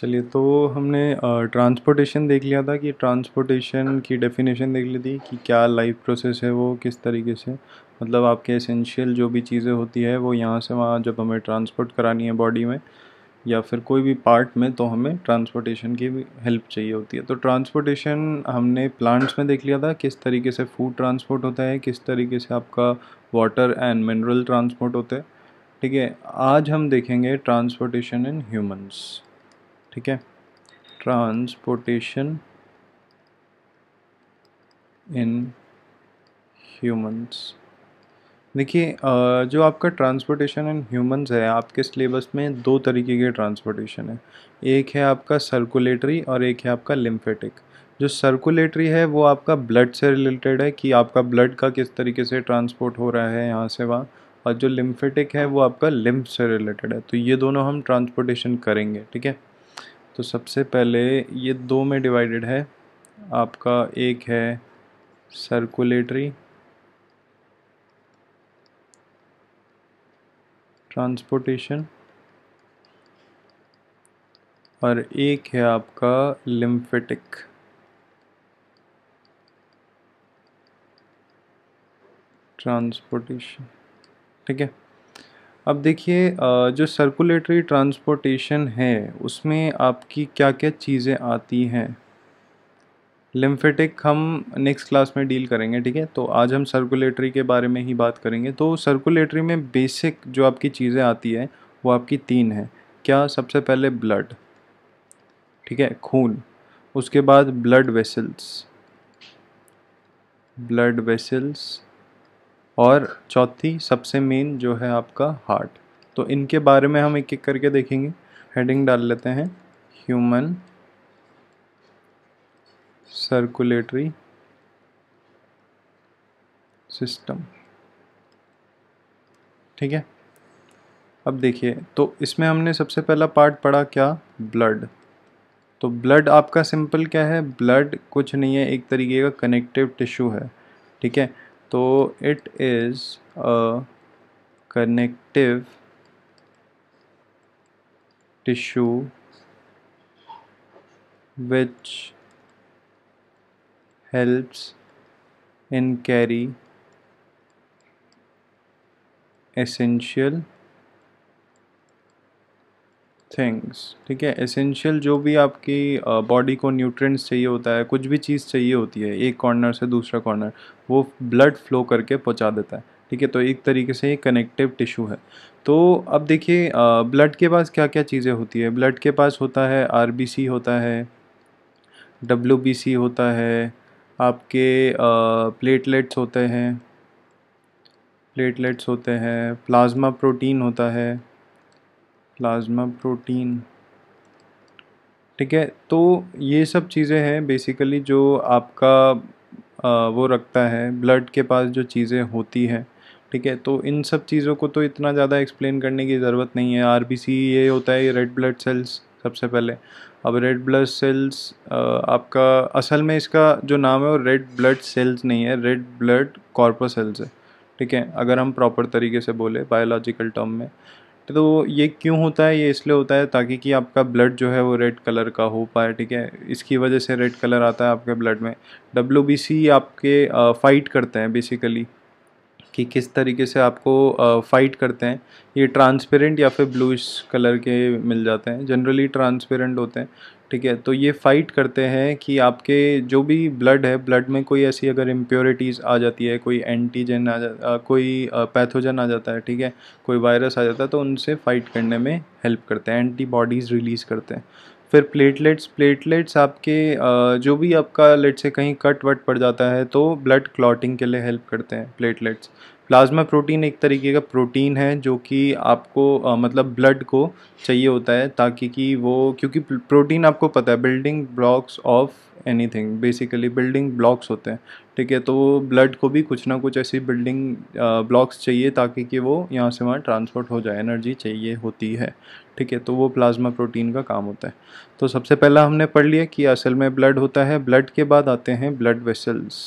चलिए तो हमने ट्रांसपोर्टेशन देख लिया था कि ट्रांसपोर्टेशन की डेफिनेशन देख ली थी कि क्या लाइफ प्रोसेस है वो किस तरीके से मतलब आपके एसेंशियल जो भी चीज़ें होती है वो यहाँ से वहाँ जब हमें ट्रांसपोर्ट करानी है बॉडी में या फिर कोई भी पार्ट में तो हमें ट्रांसपोर्टेशन की भी हेल्प चाहिए होती है तो ट्रांसपोर्टेशन हमने प्लांट्स में देख लिया था किस तरीके से फूड ट्रांसपोर्ट होता है किस तरीके से आपका वाटर एंड मिनरल ट्रांसपोर्ट होता है ठीक है आज हम देखेंगे ट्रांसपोर्टेशन इन ह्यूमंस ठीक है ट्रांसपोर्टेशन इन ह्यूमंस देखिए जो आपका ट्रांसपोर्टेशन इन ह्यूमंस है आपके सिलेबस में दो तरीके के ट्रांसपोर्टेशन है एक है आपका सर्कुलेटरी और एक है आपका लिम्फेटिक जो सर्कुलेटरी है वो आपका ब्लड से रिलेटेड है कि आपका ब्लड का किस तरीके से ट्रांसपोर्ट हो रहा है यहाँ से वहाँ और जो लिम्फेटिक है वो आपका लिम्फ से रिलेटेड है तो ये दोनों हम ट्रांसपोर्टेशन करेंगे ठीक है तो सबसे पहले ये दो में डिवाइडेड है आपका एक है सर्कुलेटरी ट्रांसपोर्टेशन और एक है आपका लिम्फेटिक ट्रांसपोर्टेशन ठीक है अब देखिए जो सर्कुलेटरी ट्रांसपोर्टेशन है उसमें आपकी क्या क्या चीज़ें आती हैं लिम्फेटिक हम नेक्स्ट क्लास में डील करेंगे ठीक है तो आज हम सर्कुलेटरी के बारे में ही बात करेंगे तो सर्कुलेटरी में बेसिक जो आपकी चीज़ें आती है वो आपकी तीन है क्या सबसे पहले ब्लड ठीक है खून उसके बाद ब्लड वेसल्स ब्लड वेसल्स और चौथी सबसे मेन जो है आपका हार्ट तो इनके बारे में हम एक एक करके देखेंगे हेडिंग डाल लेते हैं ह्यूमन सर्कुलेटरी सिस्टम ठीक है अब देखिए तो इसमें हमने सबसे पहला पार्ट पढ़ा क्या ब्लड तो ब्लड आपका सिंपल क्या है ब्लड कुछ नहीं है एक तरीके का कनेक्टिव टिश्यू है ठीक है So it is a connective tissue which helps in carry essential things ठीक है एसेंशियल जो भी आपकी बॉडी को न्यूट्रिएंट्स चाहिए होता है कुछ भी चीज़ चाहिए होती है एक कॉर्नर से दूसरा कॉर्नर वो ब्लड फ्लो करके पहुंचा देता है ठीक है तो एक तरीके से ये कनेक्टिव टिश्यू है तो अब देखिए ब्लड के पास क्या क्या चीज़ें होती है ब्लड के पास होता है आर होता है डब्ल्यू होता है आपके प्लेटलेट्स होते हैं प्लेटलेट्स होते हैं प्लाज्मा प्रोटीन होता है प्लाज्मा प्रोटीन ठीक है तो ये सब चीज़ें हैं बेसिकली जो आपका आ, वो रखता है ब्लड के पास जो चीज़ें होती हैं ठीक है तो इन सब चीज़ों को तो इतना ज़्यादा एक्सप्लेन करने की ज़रूरत नहीं है आर ये होता है रेड ब्लड सेल्स सबसे पहले अब रेड ब्लड सेल्स आपका असल में इसका जो नाम है वो रेड ब्लड सेल्स नहीं है रेड ब्लड कॉर्पोसेल्स है ठीक है अगर हम प्रॉपर तरीके से बोले बायोलॉजिकल टर्म में तो ये क्यों होता है ये इसलिए होता है ताकि कि आपका ब्लड जो है वो रेड कलर का हो पाए ठीक है इसकी वजह से रेड कलर आता है आपके ब्लड में डब्ल्यू आपके फाइट करते हैं बेसिकली कि किस तरीके से आपको फाइट करते हैं ये ट्रांसपेरेंट या फिर ब्लूइश कलर के मिल जाते हैं जनरली ट्रांसपेरेंट होते हैं ठीक है तो ये फाइट करते हैं कि आपके जो भी ब्लड है ब्लड में कोई ऐसी अगर इम्प्योरिटीज़ आ जाती है कोई एंटीजन आ जा कोई पैथोजन आ जाता है ठीक है कोई वायरस आ जाता है तो उनसे फाइट करने में हेल्प करते हैं एंटीबॉडीज़ रिलीज़ करते हैं फिर प्लेटलेट्स प्लेटलेट्स आपके जो भी आपका लेट से कहीं कट वट पड़ जाता है तो ब्लड क्लॉटिंग के लिए हेल्प करते हैं प्लेटलेट्स प्लाज्मा प्रोटीन एक तरीके का प्रोटीन है जो कि आपको आ, मतलब ब्लड को चाहिए होता है ताकि कि वो क्योंकि प्रोटीन आपको पता है building blocks of anything basically building blocks होते हैं ठीक है तो ब्लड को भी कुछ ना कुछ ऐसी बिल्डिंग ब्लॉक्स चाहिए ताकि कि वो यहाँ से वहाँ ट्रांसपोर्ट हो जाए एनर्जी चाहिए होती है ठीक है तो वो प्लाज्मा प्रोटीन का काम होता है तो सबसे पहला हमने पढ़ लिया कि असल में ब्लड होता है ब्लड के बाद आते हैं ब्लड वेसल्स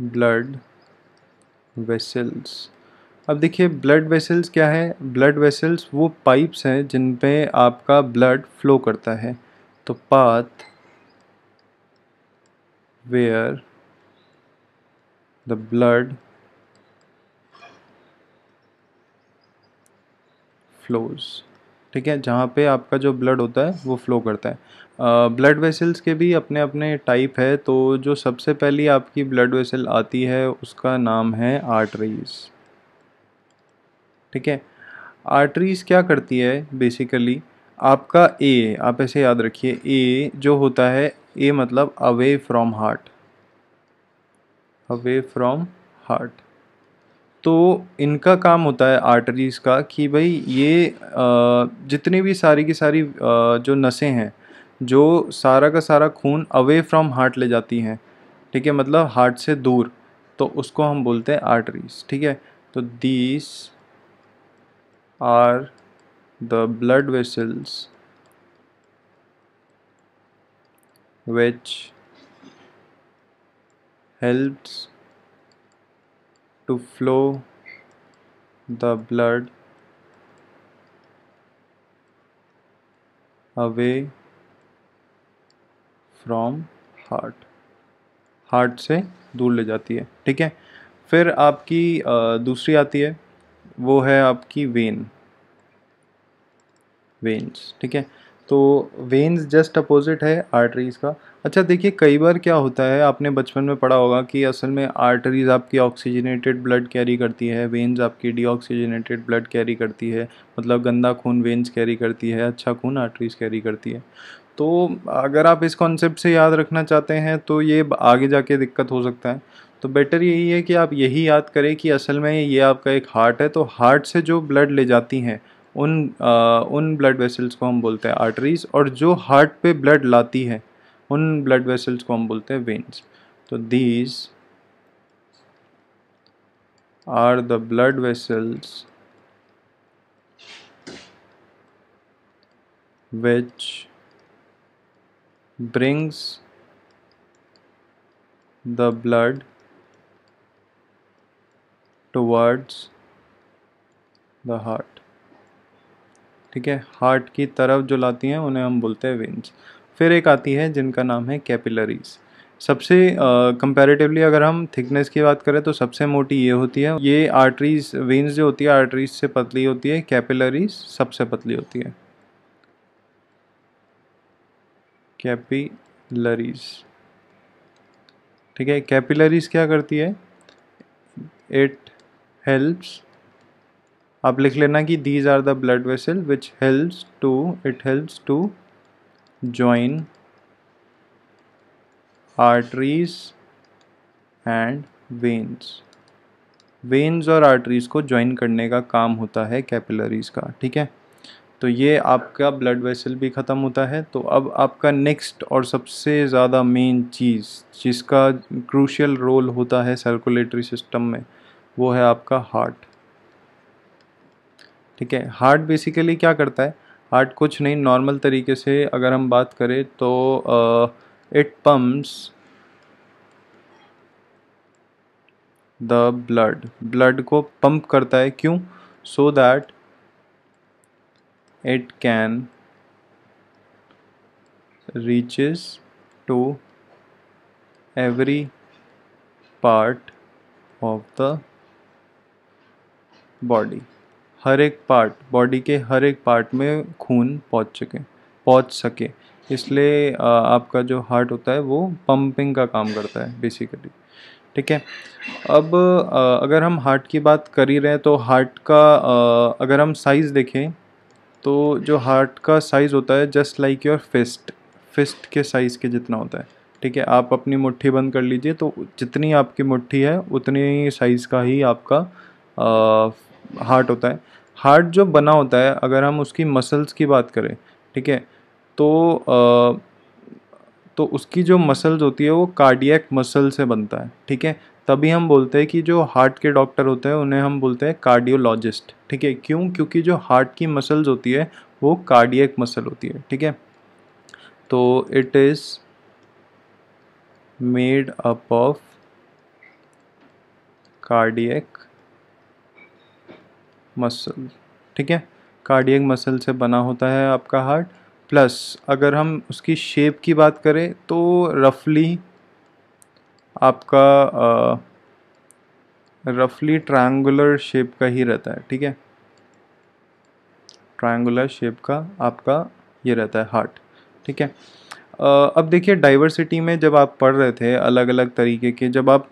ब्लड वेसल्स अब देखिए ब्लड वेसल्स क्या है ब्लड वेसल्स वो पाइप्स हैं जिन पे आपका ब्लड फ्लो करता है तो path where the blood flows ठीक है जहाँ पे आपका जो ब्लड होता है वो फ्लो करता है ब्लड वेसल्स के भी अपने अपने टाइप है तो जो सबसे पहली आपकी ब्लड वेसल आती है उसका नाम है आर्टरीज ठीक है आर्टरीज क्या करती है बेसिकली आपका ए आप ऐसे याद रखिए ए जो होता है ए मतलब away from heart away from heart तो इनका काम होता है आर्टरीज़ का कि भाई ये जितनी भी सारी की सारी जो नसें हैं जो सारा का सारा खून अवे फ्रॉम हार्ट ले जाती हैं ठीक है मतलब हार्ट से दूर तो उसको हम बोलते हैं आर्टरीज ठीक है तो these are the blood vessels which helps to flow the blood away from heart heart से दूर ले जाती है ठीक है फिर आपकी दूसरी आती है वो है आपकी वेन वेन्स ठीक है तो वेन्स जस्ट अपोजिट है आर्टरीज का अच्छा देखिए कई बार क्या होता है आपने बचपन में पढ़ा होगा कि असल में आर्टरीज़ आपकी ऑक्सीजनेटेड ब्लड कैरी करती है वेन्स आपकी डीऑक्सीजनेटेड ब्लड कैरी करती है मतलब गंदा खून वेन्स कैरी करती है अच्छा खून आर्टरीज़ कैरी करती है तो अगर आप इस कॉन्सेप्ट से याद रखना चाहते हैं तो ये आगे जाके दिक्कत हो सकता है तो बेटर यही है कि आप यही याद करें कि असल में ये आपका एक हार्ट है तो हार्ट से जो ब्लड ले जाती हैं उन आ, उन ब्लड वेसल्स को हम बोलते हैं आर्टरीज़ और जो हार्ट पे ब्लड लाती है उन ब्लड वेसल्स को हम बोलते हैं वेन्स तो these are the blood vessels which brings the blood towards the heart ठीक है हार्ट की तरफ जो लाती हैं उन्हें हम बोलते हैं वेंस फिर एक आती है जिनका नाम है कैपिलरीज सबसे कंपैरेटिवली uh, अगर हम थिकनेस की बात करें तो सबसे मोटी ये होती है ये आर्टरीज वेन्स जो होती है आर्टरीज से पतली होती है कैपिलरीज सबसे पतली होती है कैपिलरीज ठीक है कैपिलरीज क्या करती है इट हेल्प्स आप लिख लेना कि these are the blood vessel which helps to it helps to join arteries and veins veins और आर्टरीज को ज्वाइन करने का काम होता है capillaries का ठीक है तो ये आपका ब्लड वेसल भी ख़त्म होता है तो अब आपका नेक्स्ट और सबसे ज़्यादा मेन चीज़ जिसका crucial रोल होता है सर्कुलेटरी सिस्टम में वो है आपका हार्ट ठीक है हार्ट बेसिकली क्या करता है हार्ट कुछ नहीं नॉर्मल तरीके से अगर हम बात करें तो it pumps the blood blood को पंप करता है क्यों so that it can reaches to every part of the body हर एक पार्ट बॉडी के हर एक पार्ट में खून पहुंच सके पहुंच सके इसलिए आपका जो हार्ट होता है वो पंपिंग का काम करता है बेसिकली ठीक है अब अगर हम हार्ट की बात कर ही रहे हैं तो हार्ट का अगर हम साइज़ देखें तो जो हार्ट का साइज़ होता है just like your fist fist के साइज़ के जितना होता है ठीक है आप अपनी मुट्ठी बंद कर लीजिए तो जितनी आपकी मुट्ठी है उतनी साइज़ का ही आपका हार्ट होता है हार्ट जो बना होता है अगर हम उसकी मसल्स की बात करें ठीक है तो तो उसकी जो मसल्स होती है वो कार्डियक मसल से बनता है ठीक है तभी हम बोलते हैं कि जो हार्ट के डॉक्टर होते हैं उन्हें हम बोलते हैं कार्डियोलॉजिस्ट ठीक है क्यों क्योंकि जो हार्ट की मसल्स होती है वो कार्डियक मसल होती है ठीक है तो it is made up of cardiac muscle ठीक है कार्डियक मसल से बना होता है आपका हार्ट प्लस अगर हम उसकी शेप की बात करें तो रफली आपका रफली ट्रायंगुलर शेप का ही रहता है ठीक है ट्रायंगुलर शेप का आपका ये रहता है हार्ट ठीक है अब देखिए डाइवर्सिटी में जब आप पढ़ रहे थे अलग अलग तरीके के जब आप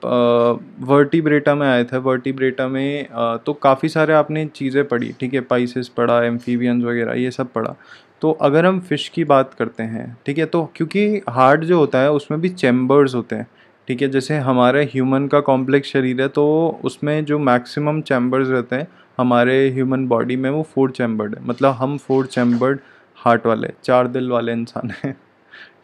वर्टिब्रेटा में आए थे वर्टिब्रेटा में तो काफ़ी सारे आपने चीज़ें पढ़ी ठीक है पाइसिस पढ़ा एम्फीबियंस वगैरह ये सब पढ़ा तो अगर हम फ़िश की बात करते हैं ठीक है तो क्योंकि हार्ट जो होता है उसमें भी चैम्बर्स होते हैं ठीक है जैसे हमारे ह्यूमन का कॉम्प्लेक्स शरीर है तो उसमें जो मैक्सिमम चैम्बर्स रहते हैं हमारे ह्यूमन बॉडी में वो फोर चैम्बर्ड है मतलब हम फोर चैम्बर्ड हार्ट वाले चार दिल वाले इंसान हैं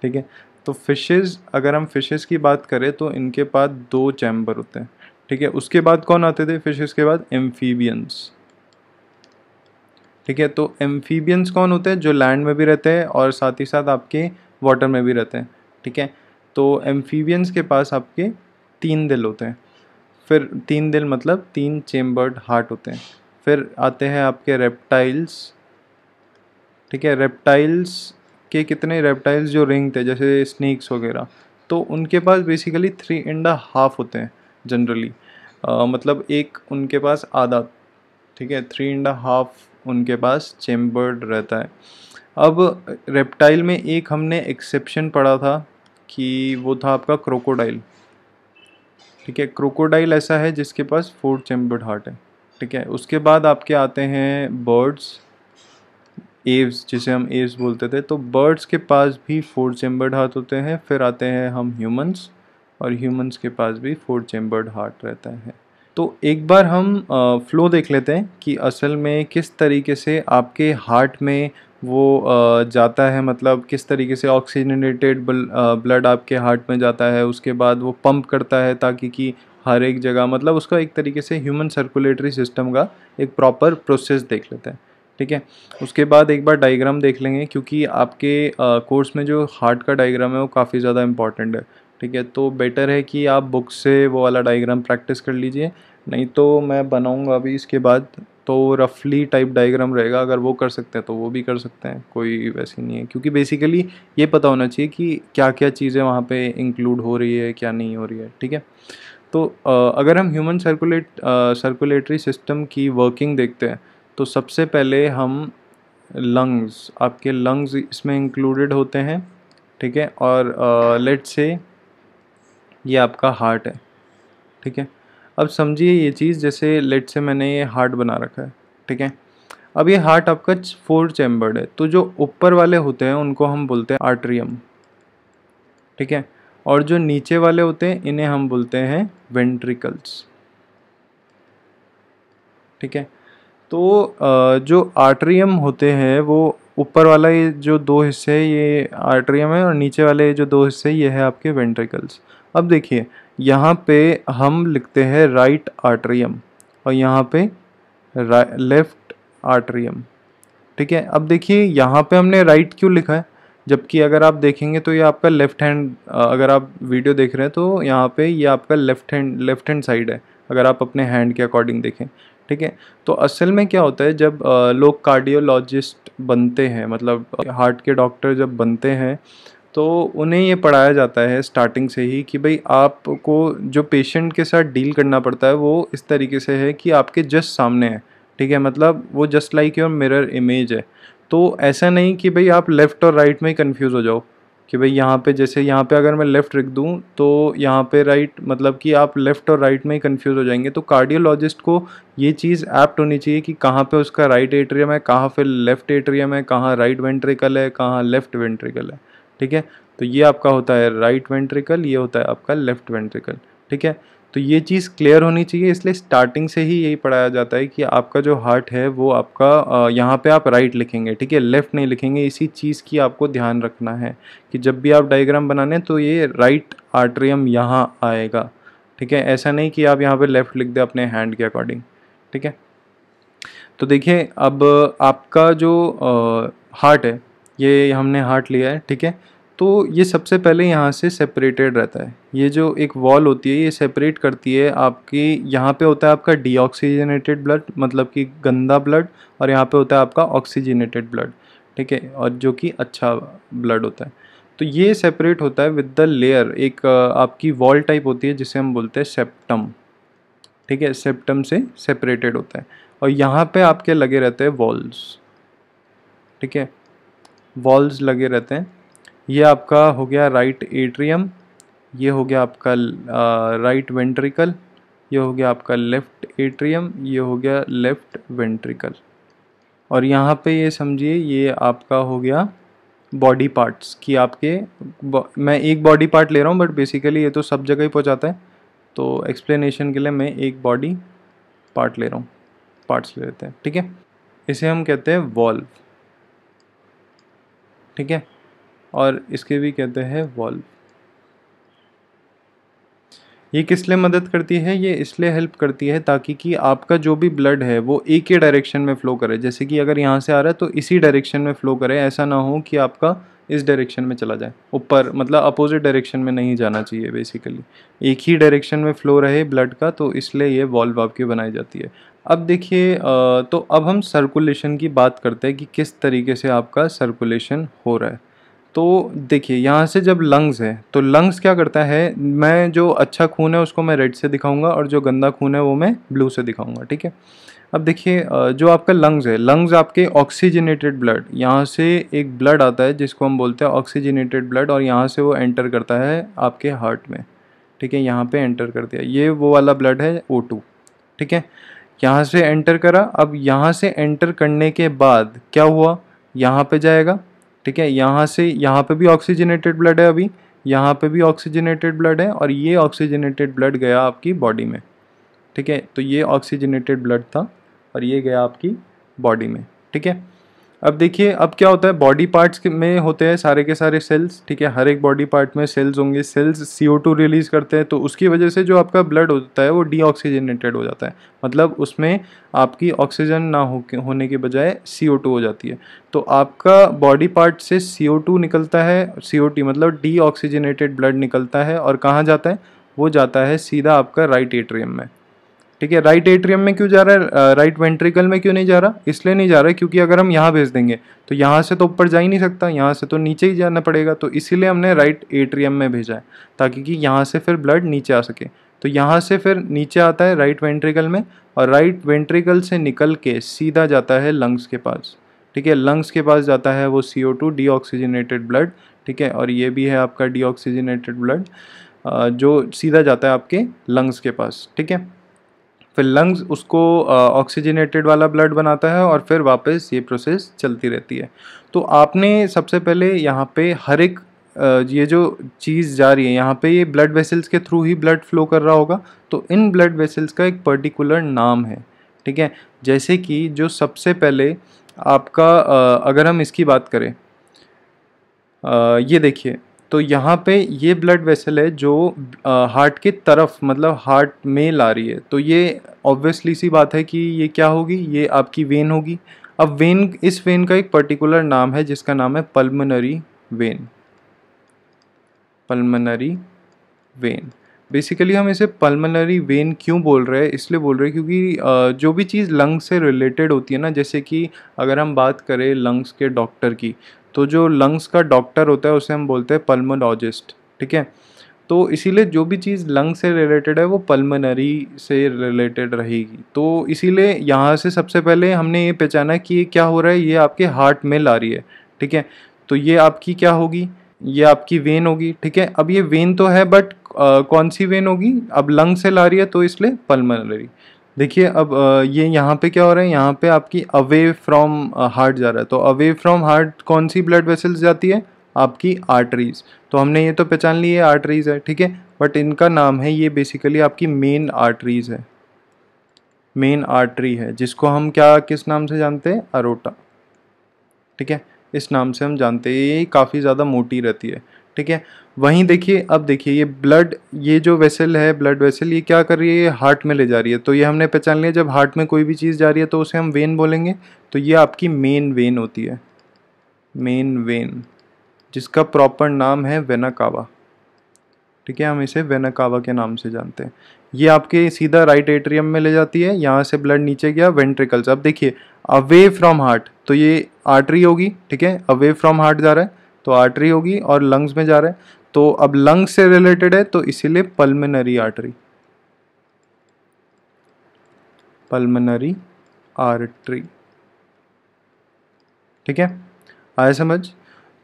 ठीक है तो फिशेज़ अगर हम फिशेस की बात करें तो इनके पास दो चैम्बर होते हैं ठीक है उसके बाद कौन आते थे फिशेस के बाद एम्फीबियंस ठीक है तो एम्फीबियंस कौन होते हैं जो लैंड में भी रहते हैं और साथ ही साथ आपके वाटर में भी रहते हैं ठीक है तो एम्फीबियंस के पास आपके तीन दिल होते हैं फिर तीन दिल मतलब तीन चेम्बर्ड हार्ट होते हैं फिर आते हैं आपके रेप्टाइल्स ठीक है रेप्टाइल्स के कितने रेप्टाइल्स जो रिंग थे जैसे स्नैक्स वगैरह तो उनके पास बेसिकली थ्री एंड हाफ होते हैं जनरली मतलब एक उनके पास आधा ठीक है थ्री एंड हाफ उनके पास चेम्बर्ड रहता है अब रेप्टाइल में एक हमने एक्सेप्शन पढ़ा था कि वो था आपका क्रोकोडाइल ठीक है क्रोकोडाइल ऐसा है जिसके पास फोर चेम्बर्ड हार्ट है ठीक है उसके बाद आपके आते हैं बर्ड्स एव्स जिसे हम एव्स बोलते थे तो बर्ड्स के पास भी फोर चेम्बर्ड हार्ट होते हैं फिर आते हैं हम ह्यूमंस और ह्यूमंस के पास भी फोर चेम्बर्ड हार्ट रहता है तो एक बार हम फ्लो देख लेते हैं कि असल में किस तरीके से आपके हार्ट में वो जाता है मतलब किस तरीके से ऑक्सीजनेटेड ब्लड आपके हार्ट में जाता है उसके बाद वो पंप करता है ताकि कि हर एक जगह मतलब उसका एक तरीके से ह्यूमन सर्कुलेटरी सिस्टम का एक प्रॉपर प्रोसेस देख लेते हैं ठीक है उसके बाद एक बार डायग्राम देख लेंगे क्योंकि आपके कोर्स में जो हार्ट का डायग्राम है वो काफ़ी ज़्यादा इंपॉर्टेंट है ठीक है तो बेटर है कि आप बुक से वो वाला डायग्राम प्रैक्टिस कर लीजिए नहीं तो मैं बनाऊंगा अभी इसके बाद तो रफली टाइप डायग्राम रहेगा अगर वो कर सकते हैं तो वो भी कर सकते हैं कोई वैसी नहीं है क्योंकि बेसिकली ये पता होना चाहिए कि क्या क्या चीज़ें वहाँ पे इंक्लूड हो रही है क्या नहीं हो रही है ठीक है तो अगर हम ह्यूमन सर्कुलेट सर्कुलेटरी सिस्टम की वर्किंग देखते हैं तो सबसे पहले हम लंग्स आपके लंग्स इसमें इंक्लूडेड होते हैं ठीक है और लेट से ये आपका हार्ट है ठीक है अब समझिए ये चीज़ जैसे लेट से मैंने ये हार्ट बना रखा है ठीक है अब ये हार्ट आपका फोर चैम्बर्ड है तो जो ऊपर वाले होते हैं उनको हम बोलते हैं आर्ट्रियम ठीक है और जो नीचे वाले होते हैं इन्हें हम बोलते हैं वेंट्रिकल्स ठीक है तो जो आर्ट्रियम होते हैं वो ऊपर वाला ये जो दो हिस्से है ये आर्ट्रियम है और नीचे वाले जो दो हिस्से ये है आपके वेंट्रिकल्स अब देखिए यहाँ पे हम लिखते हैं राइट आर्ट्रियम और यहाँ पे लेफ्ट आर्ट्रियम ठीक है अब देखिए यहाँ पे हमने राइट क्यों लिखा है जबकि अगर आप देखेंगे तो ये आपका लेफ्ट हैंड अगर आप वीडियो देख रहे हैं तो यहाँ पे ये आपका left hand left hand side है अगर आप अपने हैंड के अकॉर्डिंग देखें ठीक है तो असल में क्या होता है जब लोग कार्डियोलॉजिस्ट बनते हैं मतलब हार्ट के डॉक्टर जब बनते हैं तो उन्हें ये पढ़ाया जाता है स्टार्टिंग से ही कि भाई आपको जो पेशेंट के साथ डील करना पड़ता है वो इस तरीके से है कि आपके जस्ट सामने है ठीक है मतलब वो just like your mirror image है तो ऐसा नहीं कि भाई आप लेफ़्ट और राइट में ही कन्फ्यूज़ हो जाओ कि भाई यहाँ पे जैसे यहाँ पे अगर मैं लेफ़्ट रख दूँ तो यहाँ पे राइट मतलब कि आप लेफ़्ट और राइट में ही कन्फ्यूज़ हो जाएंगे तो कार्डियोलॉजिस्ट को ये चीज़ ऐप्ट होनी चाहिए कि कहाँ पे उसका राइट एट्रियम है कहाँ पे लेफ़्ट एट्रियम है कहाँ राइट वेंट्रिकल है कहाँ लेफ़्ट वेंट्रिकल है ठीक है तो ये आपका होता है राइट वेंट्रिकल ये होता है आपका लेफ़्ट वेंट्रिकल ठीक है तो ये चीज़ क्लियर होनी चाहिए इसलिए स्टार्टिंग से ही यही पढ़ाया जाता है कि आपका जो हार्ट है वो आपका यहाँ पे आप राइट लिखेंगे ठीक है लेफ़्ट नहीं लिखेंगे इसी चीज़ की आपको ध्यान रखना है कि जब भी आप डायग्राम बनाने तो ये राइट आर्ट्रियम यहाँ आएगा ठीक है ऐसा नहीं कि आप यहाँ पर लेफ़्ट लिख दें अपने हैंड के अकॉर्डिंग ठीक है तो देखिए अब आपका जो हार्ट है ये हमने हार्ट लिया है ठीक है तो ये सबसे पहले यहाँ से सेपरेटेड रहता है ये जो एक वॉल होती है ये सेपरेट करती है आपकी यहाँ पे होता है आपका डीऑक्सीजनेटेड ब्लड मतलब कि गंदा ब्लड और यहाँ पे होता है आपका ऑक्सीजनेटेड ब्लड ठीक है और जो कि अच्छा ब्लड होता है तो ये सेपरेट होता है विद द लेयर एक आपकी वॉल टाइप होती है जिसे हम बोलते हैं सेप्टम ठीक है सेप्टम से सेपरेटेड होता है और यहाँ पे आपके लगे रहते हैं वॉल्स ठीक है वॉल्स लगे रहते हैं ये आपका हो गया राइट एट्रियम ये हो गया आपका राइट वेंट्रिकल ये हो गया आपका लेफ्ट एट्रियम ये हो गया लेफ्ट वेंट्रिकल और यहाँ पे ये समझिए ये आपका हो गया बॉडी पार्ट्स कि आपके मैं एक बॉडी पार्ट ले रहा हूँ बट बेसिकली ये तो सब जगह ही पहुँचाता है तो एक्सप्लेनेशन के लिए मैं एक बॉडी पार्ट ले रहा हूँ पार्ट्स ले लेते हैं ठीक है इसे हम कहते हैं वॉल्व ठीक है और इसके भी कहते हैं वॉल्व ये किस लिए मदद करती है ये इसलिए हेल्प करती है ताकि कि आपका जो भी ब्लड है वो एक ही डायरेक्शन में फ़्लो करे जैसे कि अगर यहाँ से आ रहा है तो इसी डायरेक्शन में फ़्लो करे ऐसा ना हो कि आपका इस डायरेक्शन में चला जाए ऊपर मतलब अपोजिट डायरेक्शन में नहीं जाना चाहिए बेसिकली एक ही डायरेक्शन में फ़्लो रहे ब्लड का तो इसलिए ये वॉल्व आपकी बनाई जाती है अब देखिए तो अब हम सर्कुलेशन की बात करते हैं कि किस तरीके से आपका सर्कुलेशन हो रहा है तो देखिए यहाँ से जब लंग्स है तो लंग्स क्या करता है मैं जो अच्छा खून है उसको मैं रेड से दिखाऊंगा और जो गंदा खून है वो मैं ब्लू से दिखाऊंगा ठीक है अब देखिए जो आपका लंग्स है लंग्स आपके ऑक्सीजनेटेड ब्लड यहाँ से एक ब्लड आता है जिसको हम बोलते हैं ऑक्सीजनेटेड ब्लड और यहाँ से वो एंटर करता है आपके हार्ट में ठीक है यहाँ पर एंटर कर दिया ये वो वाला ब्लड है ओ ठीक है यहाँ से एंटर करा अब यहाँ से एंटर करने के बाद क्या हुआ यहाँ पर जाएगा ठीक है यहाँ से यहाँ पे भी ऑक्सीजनेटेड ब्लड है अभी यहाँ पे भी ऑक्सीजनेटेड ब्लड है और ये ऑक्सीजनेटेड ब्लड गया आपकी बॉडी में ठीक है तो ये ऑक्सीजनेटेड ब्लड था और ये गया आपकी बॉडी में ठीक है अब देखिए अब क्या होता है बॉडी पार्ट्स में होते हैं सारे के सारे सेल्स ठीक है हर एक बॉडी पार्ट में सेल्स होंगे सेल्स सी रिलीज़ करते हैं तो उसकी वजह से जो आपका ब्लड होता है वो डीऑक्सीजनेटेड हो जाता है मतलब उसमें आपकी ऑक्सीजन ना हो होने के बजाय सी हो जाती है तो आपका बॉडी पार्ट से सी निकलता है सी मतलब ऑक्सीजनेटेड ब्लड निकलता है और कहाँ जाता है वो जाता है सीधा आपका राइट एट्रियम में ठीक है राइट एट्रियम में क्यों जा रहा है राइट वेंट्रिकल में क्यों नहीं जा रहा इसलिए नहीं जा रहा है क्योंकि अगर हम यहाँ भेज देंगे तो यहाँ से तो ऊपर जा ही नहीं सकता यहाँ से तो नीचे ही जाना पड़ेगा तो इसीलिए हमने राइट एट्रियम में भेजा है ताकि कि यहाँ से फिर ब्लड नीचे आ सके तो यहाँ से फिर नीचे आता है राइट वेंट्रिकल में और राइट वेंट्रिकल से निकल के सीधा जाता है लंग्स के पास ठीक है लंग्स के पास जाता है वो C O two deoxygenated blood ठीक है और ये भी है आपका डीऑक्सीजनेटेड ब्लड जो सीधा जाता है आपके लंग्स के पास ठीक है फिर लंग्स उसको ऑक्सीजनेटेड वाला ब्लड बनाता है और फिर वापस ये प्रोसेस चलती रहती है तो आपने सबसे पहले यहाँ पे हर एक ये जो चीज़ जा रही है यहाँ पे ये ब्लड वेसल्स के थ्रू ही ब्लड फ्लो कर रहा होगा तो इन ब्लड वेसल्स का एक पर्टिकुलर नाम है ठीक है जैसे कि जो सबसे पहले आपका अगर हम इसकी बात करें ये देखिए तो यहाँ पे ये ब्लड वेसल है जो हार्ट के तरफ मतलब हार्ट में ला रही है तो ये ऑब्वियसली सी बात है कि ये क्या होगी ये आपकी वेन होगी अब वेन इस वेन का एक पर्टिकुलर नाम है जिसका नाम है pulmonary vein pulmonary vein basically हम इसे पल्मोनरी वेन क्यों बोल रहे हैं इसलिए बोल रहे हैं क्योंकि जो भी चीज़ लंग्स से रिलेटेड होती है ना जैसे कि अगर हम बात करें लंग्स के डॉक्टर की तो जो लंग्स का डॉक्टर होता है उसे हम बोलते हैं पल्मोलॉजिस्ट ठीक है तो इसीलिए जो भी चीज़ लंग से रिलेटेड है वो पल्मोनरी से रिलेटेड रहेगी तो इसीलिए यहाँ से सबसे पहले हमने ये पहचाना कि ये क्या हो रहा है ये आपके हार्ट में ला रही है ठीक है तो ये आपकी क्या होगी ये आपकी वेन होगी ठीक है अब ये वेन तो है बट कौन सी वेन होगी अब लंग से ला रही है तो इसलिए पल्मोनरी देखिए अब ये यहाँ पे क्या हो रहा है यहाँ पे आपकी अवे फ्रॉम हार्ट जा रहा है तो अवे फ्रॉम हार्ट कौन सी ब्लड वेसल्स जाती है आपकी आर्टरीज तो हमने ये तो पहचान ली है आर्टरीज है ठीक है बट इनका नाम है ये बेसिकली आपकी मेन आर्टरीज है मेन आर्टरी है जिसको हम क्या किस नाम से जानते हैं अरोटा ठीक है इस नाम से हम जानते हैं ये काफ़ी ज़्यादा मोटी रहती है ठीक है वहीं देखिए अब देखिए ये ब्लड ये जो वेसल है ब्लड वेसल ये क्या कर रही है ये हार्ट में ले जा रही है तो ये हमने पहचान लिया जब हार्ट में कोई भी चीज़ जा रही है तो उसे हम वेन बोलेंगे तो ये आपकी मेन वेन होती है मेन वेन जिसका प्रॉपर नाम है वेनाकावा ठीक है हम इसे वेनाकावा के नाम से जानते हैं ये आपके सीधा राइट एट्रियम में ले जाती है यहाँ से ब्लड नीचे गया वेंट्रिकल्स अब देखिए अवे फ्रॉम हार्ट तो ये आर्टरी होगी ठीक है अवे फ्रॉम हार्ट जा रहा है तो आर्टरी होगी और लंग्स में जा रहे हैं तो अब लंग्स से रिलेटेड है तो इसीलिए पल्मनरी आर्टरी पल्मनरी आर्टरी ठीक है आया समझ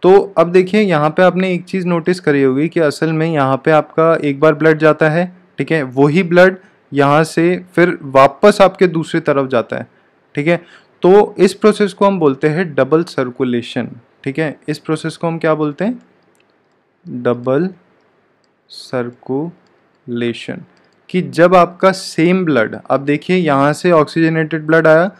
तो अब देखिए यहाँ पे आपने एक चीज़ नोटिस करी होगी कि असल में यहाँ पे आपका एक बार ब्लड जाता है ठीक है वही ब्लड यहाँ से फिर वापस आपके दूसरी तरफ जाता है ठीक है तो इस प्रोसेस को हम बोलते हैं डबल सर्कुलेशन ठीक है इस प्रोसेस को हम क्या बोलते हैं डबल सर्कुलेशन कि जब आपका सेम ब्लड आप देखिए यहाँ से ऑक्सीजनेटेड ब्लड आया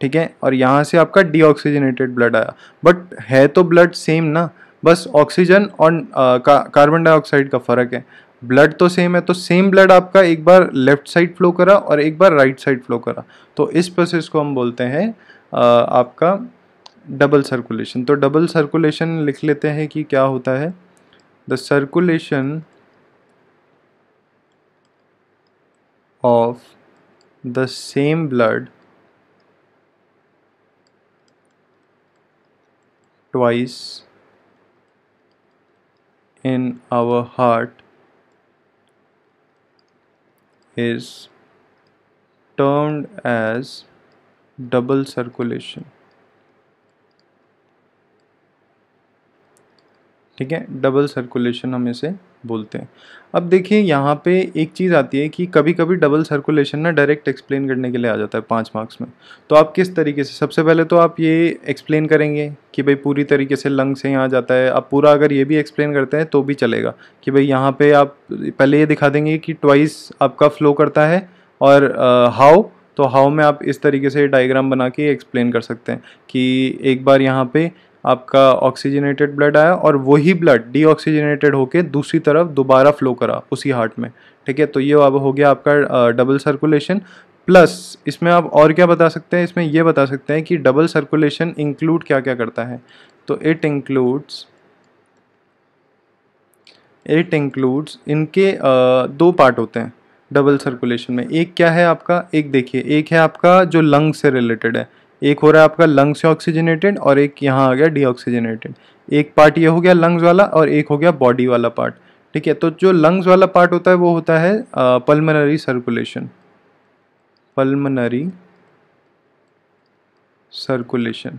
ठीक है और यहाँ से आपका डीऑक्सीजनेटेड ब्लड आया बट है तो ब्लड सेम ना बस ऑक्सीजन और कार्बन डाइऑक्साइड का फ़र्क है ब्लड तो सेम है तो सेम ब्लड आपका एक बार लेफ्ट साइड फ्लो करा और एक बार राइट साइड फ्लो करा तो इस प्रोसेस को हम बोलते हैं आपका डबल सर्कुलेशन तो डबल सर्कुलेशन लिख लेते हैं कि क्या होता है the circulation of the same blood twice in our heart is termed as double circulation ठीक है डबल सर्कुलेशन हम इसे बोलते हैं अब देखिए यहाँ पे एक चीज़ आती है कि कभी कभी डबल सर्कुलेशन ना डायरेक्ट एक्सप्लेन करने के लिए आ जाता है पाँच मार्क्स में तो आप किस तरीके से सबसे पहले तो आप ये एक्सप्लेन करेंगे कि भाई पूरी तरीके से लंग से यहाँ जाता है आप पूरा अगर ये भी एक्सप्लेन करते हैं तो भी चलेगा कि भाई यहाँ पर आप पहले ये दिखा देंगे कि ट्वाइस आपका फ्लो करता है और हाउ तो हाउ में आप इस तरीके से डायग्राम बना के एक्सप्लेन कर सकते हैं कि एक बार यहाँ पर आपका ऑक्सीजनेटेड ब्लड आया और वही ब्लड डीऑक्सीजनेटेड होके दूसरी तरफ दोबारा फ्लो करा उसी हार्ट में ठीक है तो ये अब हो गया आपका डबल सर्कुलेशन प्लस इसमें आप और क्या बता सकते हैं इसमें यह बता सकते हैं कि डबल सर्कुलेशन इंक्लूड क्या क्या करता है तो इट इंक्लूड्स इट इंक्लूड्स इनके दो पार्ट होते हैं डबल सर्कुलेशन में एक क्या है आपका एक देखिए एक है आपका जो लंग से रिलेटेड है एक हो रहा है आपका लंग्स से ऑक्सीजनेटेड और एक यहाँ आ गया डीऑक्सीजनेटेड एक पार्ट ये हो गया लंग्स वाला और एक हो गया बॉडी वाला पार्ट ठीक है तो जो लंग्स वाला पार्ट होता है वो होता है पल्मनरी सर्कुलेशन पल्मनरी सर्कुलेशन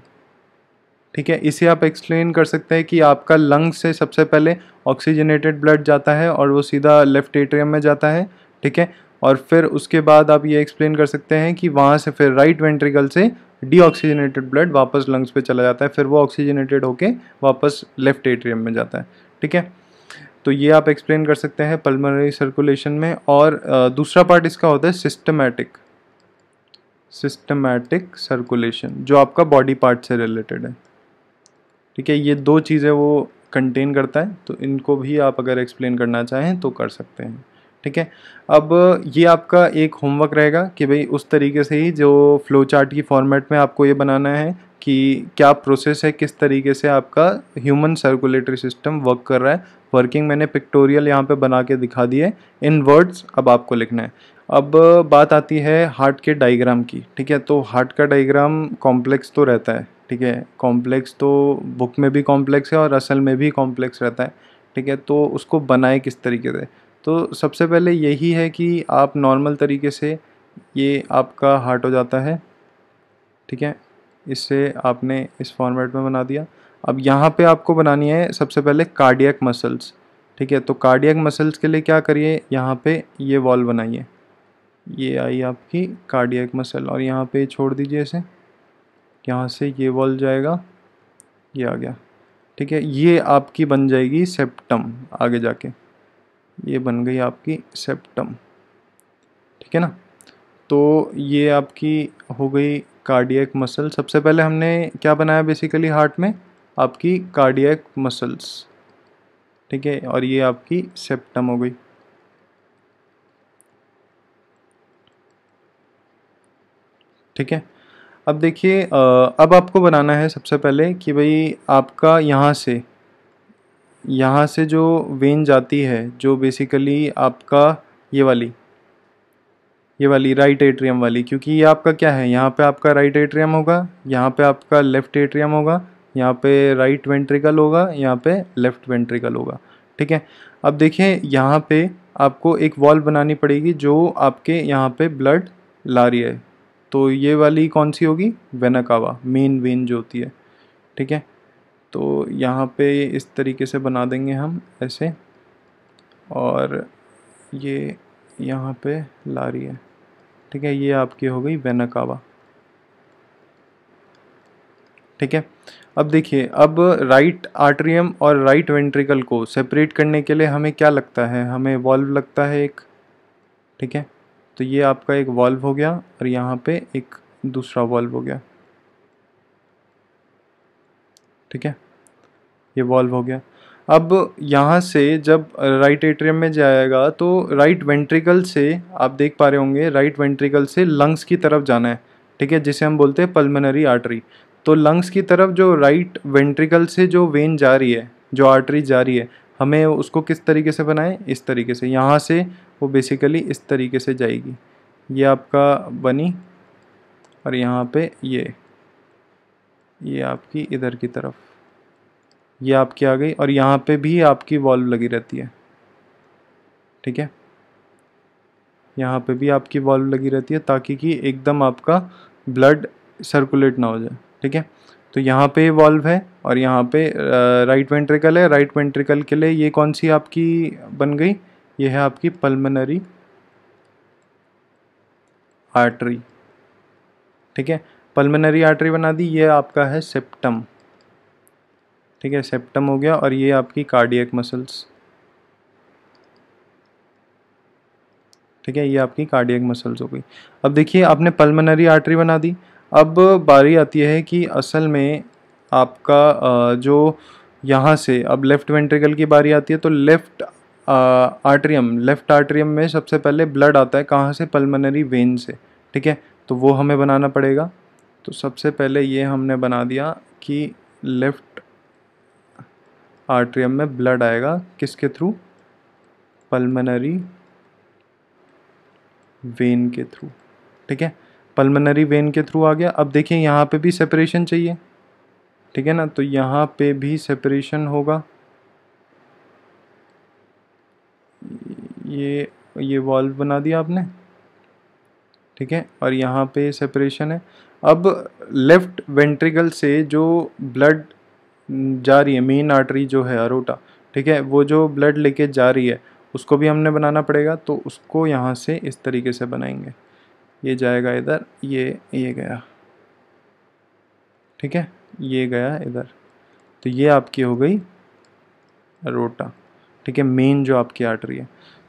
ठीक है इसे आप एक्सप्लेन कर सकते हैं कि आपका लंग्स से सबसे पहले ऑक्सीजनेटेड ब्लड जाता है और वो सीधा लेफ्ट एट्रियम में जाता है ठीक है और फिर उसके बाद आप ये एक्सप्लेन कर सकते हैं कि वहाँ से फिर राइट वेंट्रिकल से डीऑक्सीजनेटेड ब्लड वापस लंग्स पे चला जाता है फिर वो ऑक्सीजनेटेड होके वापस लेफ्ट एट्रियम में जाता है ठीक है तो ये आप एक्सप्लेन कर सकते हैं पल्मोनरी सर्कुलेशन में और दूसरा पार्ट इसका होता है सिस्टमैटिक सिस्टमैटिक सर्कुलेशन जो आपका बॉडी पार्ट से रिलेटेड है ठीक है ये दो चीज़ें वो कंटेन करता है तो इनको भी आप अगर एक्सप्लेन करना चाहें तो कर सकते हैं ठीक है अब ये आपका एक होमवर्क रहेगा कि भाई उस तरीके से ही जो फ्लो चार्ट की फॉर्मेट में आपको ये बनाना है कि क्या प्रोसेस है किस तरीके से आपका ह्यूमन सर्कुलेटरी सिस्टम वर्क कर रहा है वर्किंग मैंने पिक्टोरियल यहाँ पे बना के दिखा दिए इन वर्ड्स अब आपको लिखना है अब बात आती है हार्ट के डायग्राम की ठीक है तो हार्ट का डायग्राम कॉम्प्लेक्स तो रहता है ठीक है कॉम्प्लेक्स तो बुक में भी कॉम्प्लेक्स है और असल में भी कॉम्प्लेक्स रहता है ठीक है तो उसको बनाए किस तरीके से तो सबसे पहले यही है कि आप नॉर्मल तरीके से ये आपका हार्ट हो जाता है ठीक है इससे आपने इस फॉर्मेट में बना दिया अब यहाँ पे आपको बनानी है सबसे पहले कार्डियक मसल्स ठीक है तो कार्डियक मसल्स के लिए क्या करिए यहाँ पे ये वॉल बनाइए ये आई आपकी कार्डियक मसल और यहाँ पे छोड़ दीजिए इसे यहाँ से ये वॉल जाएगा ये आ गया ठीक है ये आपकी बन जाएगी सेप्टम आगे जाके ये बन गई आपकी सेप्टम ठीक है ना तो ये आपकी हो गई कार्डियक मसल सबसे पहले हमने क्या बनाया बेसिकली हार्ट में आपकी कार्डियक मसल्स ठीक है और ये आपकी सेप्टम हो गई ठीक है अब देखिए अब आपको बनाना है सबसे पहले कि भाई आपका यहाँ से यहाँ से जो वेन जाती है जो बेसिकली आपका ये वाली ये वाली राइट एट्रियम वाली क्योंकि ये आपका क्या है यहाँ पे आपका राइट एट्रियम होगा यहाँ पे आपका लेफ्ट एट्रियम होगा यहाँ पे राइट वेंट्रिकल होगा यहाँ पे लेफ्ट वेंट्रिकल होगा ठीक है अब देखिए यहाँ पे आपको एक वॉल बनानी पड़ेगी जो आपके यहाँ पे ब्लड ला रही है तो ये वाली कौन सी होगी वेनाकावा मेन वेन जो होती है ठीक है तो यहाँ पे इस तरीके से बना देंगे हम ऐसे और ये यहाँ पे ला रही है ठीक है ये आपकी हो गई वेनाकावा ठीक है अब देखिए अब राइट आर्ट्रियम और राइट वेंट्रिकल को सेपरेट करने के लिए हमें क्या लगता है हमें वॉल्व लगता है एक ठीक है तो ये आपका एक वॉल्व हो गया और यहाँ पे एक दूसरा वॉल्व हो गया ठीक है ये वॉल्व हो गया अब यहाँ से जब राइट एट्रियम में जाएगा तो राइट वेंट्रिकल से आप देख पा रहे होंगे राइट वेंट्रिकल से लंग्स की तरफ जाना है ठीक है जिसे हम बोलते हैं पल्मोनरी आर्टरी तो लंग्स की तरफ जो राइट वेंट्रिकल से जो वेन जा रही है जो आर्टरी जा रही है हमें उसको किस तरीके से बनाएं इस तरीके से यहाँ से वो बेसिकली इस तरीके से जाएगी ये आपका बनी और यहाँ पे ये ये आपकी इधर की तरफ ये आपकी आ गई और यहाँ पे भी आपकी वॉल्व लगी रहती है ठीक है यहाँ पे भी आपकी वॉल्व लगी रहती है ताकि कि एकदम आपका ब्लड सर्कुलेट ना हो जाए ठीक है तो यहाँ पे वॉल्व है और यहाँ पे राइट वेंट्रिकल है राइट वेंट्रिकल के लिए ये कौन सी आपकी बन गई ये है आपकी पल्मनरी आर्टरी ठीक है पल्मोनरी आर्टरी बना दी ये आपका है सेप्टम ठीक है सेप्टम हो गया और ये आपकी कार्डियक मसल्स ठीक है ये आपकी कार्डियक मसल्स हो गई अब देखिए आपने पल्मोनरी आर्टरी बना दी अब बारी आती है कि असल में आपका जो यहाँ से अब लेफ़्ट वेंट्रिकल की बारी आती है तो लेफ़्ट आर्ट्रियम लेफ़्ट आर्ट्रियम में सबसे पहले ब्लड आता है कहाँ से पल्मोनरी वेन से ठीक है तो वो हमें बनाना पड़ेगा तो सबसे पहले ये हमने बना दिया कि लेफ़्ट आर्ट्रियम में ब्लड आएगा किसके थ्रू पल्मोनरी वेन के थ्रू ठीक है पल्मोनरी वेन के थ्रू आ गया अब देखिए यहाँ पे भी सेपरेशन चाहिए ठीक है ना तो यहाँ पे भी सेपरेशन होगा ये ये वॉल्व बना दिया आपने ठीक है और यहाँ पे सेपरेशन है अब लेफ़्ट वेंट्रिकल से जो ब्लड जा रही है मेन आर्टरी जो है अरोटा ठीक है वो जो ब्लड लेके जा रही है उसको भी हमने बनाना पड़ेगा तो उसको यहाँ से इस तरीके से बनाएंगे ये जाएगा इधर ये ये गया ठीक है ये गया इधर तो ये आपकी हो गई रोटा ठीक है मेन जो आपकी आर्टरी है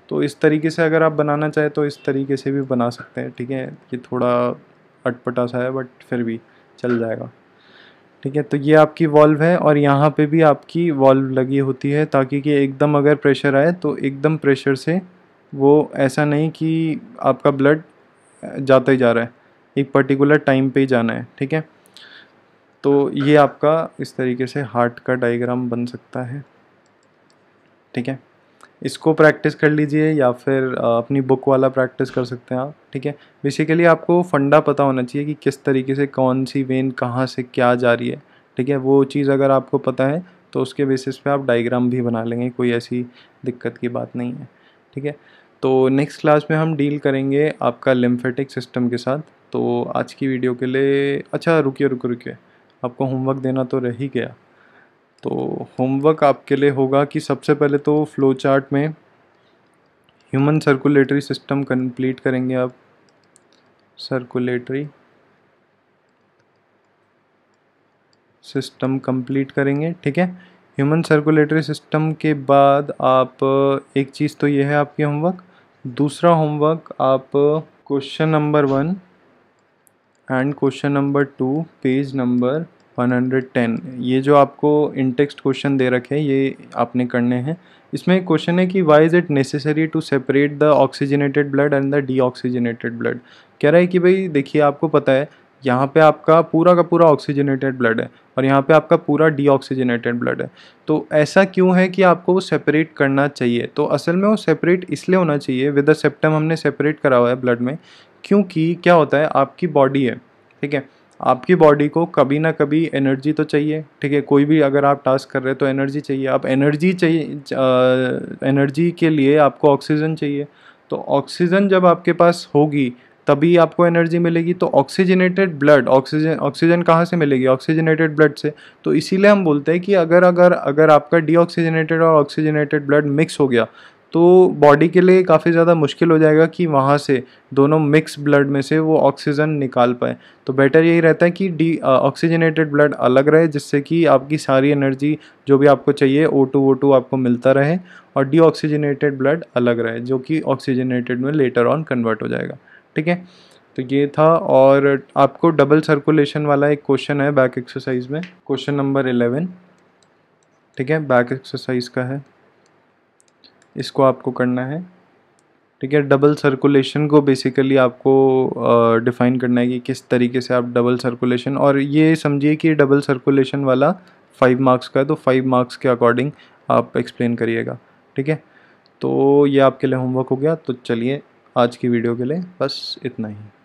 तो इस तरीके से अगर आप बनाना चाहें तो इस तरीके से भी बना सकते हैं ठीक है ये थोड़ा अटपटा सा है बट फिर भी चल जाएगा ठीक है तो ये आपकी वॉल्व है और यहाँ पे भी आपकी वॉल्व लगी होती है ताकि कि एकदम अगर प्रेशर आए तो एकदम प्रेशर से वो ऐसा नहीं कि आपका ब्लड जाता ही जा रहा है एक पर्टिकुलर टाइम पे ही जाना है ठीक है तो ये आपका इस तरीके से हार्ट का डायग्राम बन सकता है ठीक है इसको प्रैक्टिस कर लीजिए या फिर अपनी बुक वाला प्रैक्टिस कर सकते हैं आप ठीक है बेसिकली आपको फंडा पता होना चाहिए कि किस तरीके से कौन सी वेन कहाँ से क्या जा रही है ठीक है वो चीज़ अगर आपको पता है तो उसके बेसिस पे आप डायग्राम भी बना लेंगे कोई ऐसी दिक्कत की बात नहीं है ठीक है तो नेक्स्ट क्लास में हम डील करेंगे आपका लिम्फेटिक सिस्टम के साथ तो आज की वीडियो के लिए अच्छा रुकिए रुकिए रुकिए आपको होमवर्क देना तो रह ही गया तो होमवर्क आपके लिए होगा कि सबसे पहले तो फ्लो चार्ट में ह्यूमन सर्कुलेटरी सिस्टम कंप्लीट करेंगे आप सर्कुलेटरी सिस्टम कंप्लीट करेंगे ठीक है ह्यूमन सर्कुलेटरी सिस्टम के बाद आप एक चीज़ तो ये है आपके होमवर्क दूसरा होमवर्क आप question number one and question number two page number 110 ये जो आपको इनटेक्स्ट क्वेश्चन दे रखे हैं ये आपने करने हैं इसमें क्वेश्चन है कि why is it necessary to separate the oxygenated blood and the deoxygenated blood कह रहा है कि भाई देखिए आपको पता है यहाँ पे आपका पूरा का पूरा ऑक्सीजनेटेड ब्लड है और यहाँ पे आपका पूरा डीऑक्सीजनेटेड ब्लड है तो ऐसा क्यों है कि आपको वो सेपरेट करना चाहिए तो असल में वो सेपरेट इसलिए होना चाहिए विद द सेप्टम हमने सेपरेट करा हुआ है ब्लड में क्योंकि क्या होता है आपकी बॉडी है ठीक है आपकी बॉडी को कभी ना कभी एनर्जी तो चाहिए ठीक है कोई भी अगर आप टास्क कर रहे हैं तो एनर्जी चाहिए आप एनर्जी चाहिए एनर्जी के लिए आपको ऑक्सीजन चाहिए तो ऑक्सीजन जब आपके पास होगी तभी आपको एनर्जी मिलेगी तो ऑक्सीजनेटेड ब्लड ऑक्सीजन ऑक्सीजन कहाँ से मिलेगी ऑक्सीजनेटेड ब्लड से तो इसीलिए हम बोलते हैं कि अगर अगर अगर आपका डी और ऑक्सीजनेटेड ब्लड मिक्स हो गया तो बॉडी के लिए काफ़ी ज़्यादा मुश्किल हो जाएगा कि वहाँ से दोनों मिक्स ब्लड में से वो ऑक्सीजन निकाल पाए तो बेटर यही रहता है कि डी ऑक्सीजनेटेड ब्लड अलग रहे जिससे कि आपकी सारी एनर्जी जो भी आपको चाहिए ओ टू ओ टू आपको मिलता रहे और डी ऑक्सीजनेटेड ब्लड अलग रहे जो कि ऑक्सीजनेटेड में लेटर ऑन कन्वर्ट हो जाएगा ठीक है तो ये था और आपको डबल सर्कुलेशन वाला एक क्वेश्चन है बैक एक्सरसाइज में क्वेश्चन नंबर एलेवन ठीक है बैक एक्सरसाइज का है इसको आपको करना है ठीक है डबल सर्कुलेशन को बेसिकली आपको डिफ़ाइन uh, करना है कि किस तरीके से आप डबल सर्कुलेशन और ये समझिए कि डबल सर्कुलेशन वाला फाइव मार्क्स का है तो फाइव मार्क्स के अकॉर्डिंग आप एक्सप्लेन करिएगा ठीक है तो ये आपके लिए होमवर्क हो गया तो चलिए आज की वीडियो के लिए बस इतना ही